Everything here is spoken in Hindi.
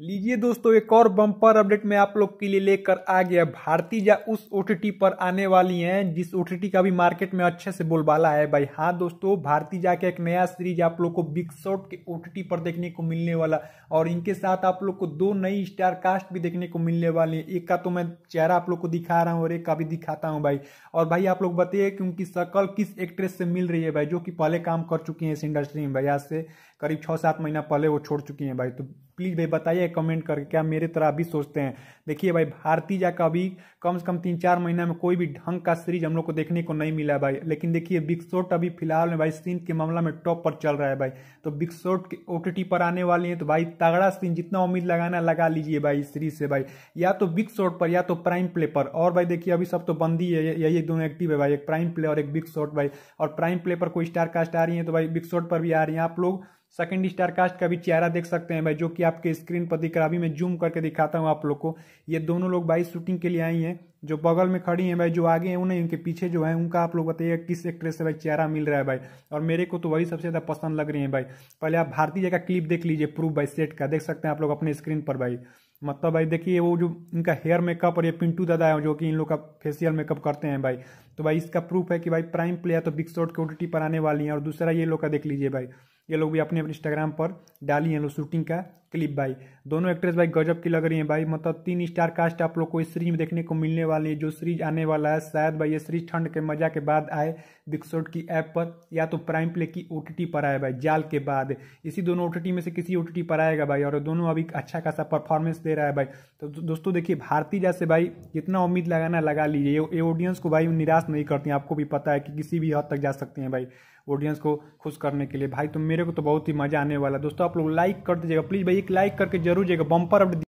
लीजिए दोस्तों एक और बम्पर अपडेट में आप लोग के लिए लेकर आ गया भारतीजा उस ओ पर आने वाली हैं जिस ओ का भी मार्केट में अच्छे से बोलबाला है भाई हाँ दोस्तों भारतीजा का एक नया सीरीज आप लोग को बिग शॉट के ओ पर देखने को मिलने वाला और इनके साथ आप लोग को दो नई स्टार कास्ट भी देखने को मिलने वाली है एक का तो मैं चेहरा आप लोग को दिखा रहा हूँ और एक का भी दिखाता हूँ भाई और भाई आप लोग बताइए कि उनकी शकल किस एक्ट्रेस से मिल रही है भाई जो कि पहले काम कर चुकी हैं इस इंडस्ट्री में भाई आज से करीब छः सात महीना पहले वो छोड़ चुकी हैं भाई तो प्लीज़ भाई बताइए कमेंट करके क्या मेरे तरह अभी सोचते हैं देखिए भाई जा का अभी कम से कम तीन चार महीना में कोई भी ढंग का सीरीज हम लोग को देखने को नहीं मिला भाई लेकिन देखिए बिग शॉट अभी फिलहाल में भाई सीन के मामला में टॉप पर चल रहा है भाई तो बिग शॉट के ओ टी पर आने वाले हैं तो भाई तगड़ा सीन जितना उम्मीद लगाना लगा लीजिए भाई इस सीरीज से भाई या तो बिग शॉट पर या तो प्राइम प्ले पर और भाई देखिए अभी सब तो बंदी है यही दोनों एक्टिव है भाई एक प्राइम प्ले और एक बिग शॉट भाई और प्राइम प्ले पर कोई स्टार कास्ट आ रही है तो भाई बिग शॉट पर भी आ रही है आप लोग सेकेंड स्टारकास्ट का भी चेहरा देख सकते हैं भाई जो कि आपके स्क्रीन पर दिख रहा है अभी मैं जूम करके दिखाता हूँ आप लोग को ये दोनों लोग भाई शूटिंग के लिए आई हैं जो बगल में खड़ी हैं भाई जो आगे हैं उन्हें उनके पीछे जो है उनका आप लोग बताइए किस एक्ट्रेस से भाई चेहरा मिल रहा है भाई और मेरे को तो वही सबसे ज़्यादा पसंद लग रही है भाई पहले आप भारतीय जी का क्लिप देख लीजिए प्रूफ भाई सेट का देख सकते हैं आप लोग अपने स्क्रीन पर भाई मतलब भाई देखिए वो जो इनका हेयर मेकअप और ये पिंटू दादा है जो कि इन लोग का फेशियल मेकअप करते हैं भाई तो भाई इसका प्रूफ है कि भाई प्राइम प्लेयर तो बिग शॉट के ओ पर आने वाली है और दूसरा ये लोग का देख लीजिए भाई ये लोग भी अपने अपने इंस्टाग्राम पर डाली हैं लोग शूटिंग का क्लिप भाई दोनों एक्ट्रेस भाई गजब की लग रही हैं भाई मतलब तीन स्टार कास्ट आप लोग को इस सीरीज में देखने को मिलने वाली है जो सीरीज आने वाला है शायद भाई ये सीरीज ठंड के मजा के बाद आए बिक्सोट की ऐप पर या तो प्राइम प्ले की ओ पर आए भाई जाल के बाद इसी दोनों ओ में से किसी ओ पर आएगा भाई और दोनों अभी अच्छा खासा परफॉर्मेंस दे रहा है भाई तो दोस्तों देखिए भारतीय जैसे भाई जितना उम्मीद लगाना लगा लीजिए ये ऑडियंस को भाई निराश नहीं करती आपको भी पता है कि किसी भी हद तक जा सकते हैं भाई ऑडियंस को खुश करने के लिए भाई तो मेरे को तो बहुत ही मजा आने वाला दोस्तों आप लोग लाइक कर दीजिएगा प्लीज़ भाई एक लाइक करके जरूर जाएगा बम्पर अपडेट